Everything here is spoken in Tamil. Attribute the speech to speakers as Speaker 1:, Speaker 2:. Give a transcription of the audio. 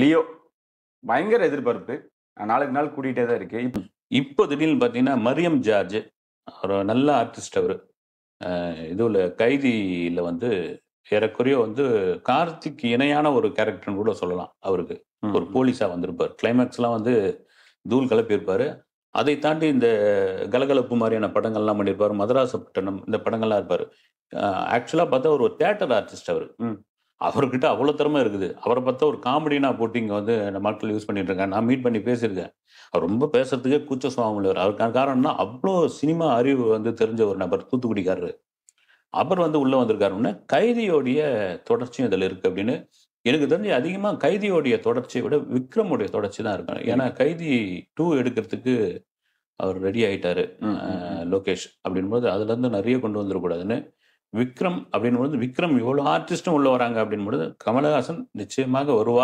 Speaker 1: லியோ பயங்கர எதிர்பார்ப்பு நாளுக்கு நாள் கூட்டிகிட்டே தான் இருக்கு இப்போ திடீர்னு பார்த்தீங்கன்னா மரியம் ஜார்ஜ் அவர் நல்ல ஆர்டிஸ்ட் அவர் உள்ள கைதியில் வந்து ஏறக்குறைய வந்து கார்த்திக் இணையான ஒரு கேரக்டர்னு கூட சொல்லலாம் அவருக்கு ஒரு போலீஸாக வந்திருப்பார் கிளைமேக்ஸ்லாம் வந்து தூள் கலப்பியிருப்பார் அதை தாண்டி இந்த கலகலப்பு மாதிரியான படங்கள்லாம் பண்ணியிருப்பார் மதராசப்பட்டினம் இந்த படங்கள்லாம் இருப்பார் ஆக்சுவலாக பார்த்தா ஒரு தேட்டர் ஆர்டிஸ்ட் அவர் அவர்கிட்ட அவ்வளோ திறமை இருக்குது அவரை பார்த்தா ஒரு காமெடினா போட்டு இங்கே வந்து மக்கள் யூஸ் பண்ணிட்டு நான் மீட் பண்ணி பேசியிருக்கேன் அவர் ரொம்ப பேசுறதுக்கே கூச்ச சுவாமம் உள்ளவர் அவருக்கான காரணம்னா அவ்வளோ சினிமா அறிவு வந்து தெரிஞ்ச ஒரு நபர் தூத்துக்குடிக்காரர் அவர் வந்து உள்ளே வந்திருக்காருன்னு கைதியோடைய தொடர்ச்சியும் இதில் இருக்குது அப்படின்னு எனக்கு தெரிஞ்சு அதிகமாக கைதியோடைய தொடர்ச்சியை விட விக்ரமுடைய தொடர்ச்சி தான் இருக்கும் ஏன்னா கைதி டூ எடுக்கிறதுக்கு அவர் ரெடி ஆகிட்டாரு லோகேஷ் அப்படின்போது அதுலேருந்து நிறைய கொண்டு வந்துடக்கூடாதுன்னு விக்ரம் அப்படின்னு பொழுது விக்ரம் இவ்வளோ ஆர்டிஸ்டும் உள்ள வராங்க அப்படின்னு பொழுது கமலஹாசன் நிச்சயமாக வருவார்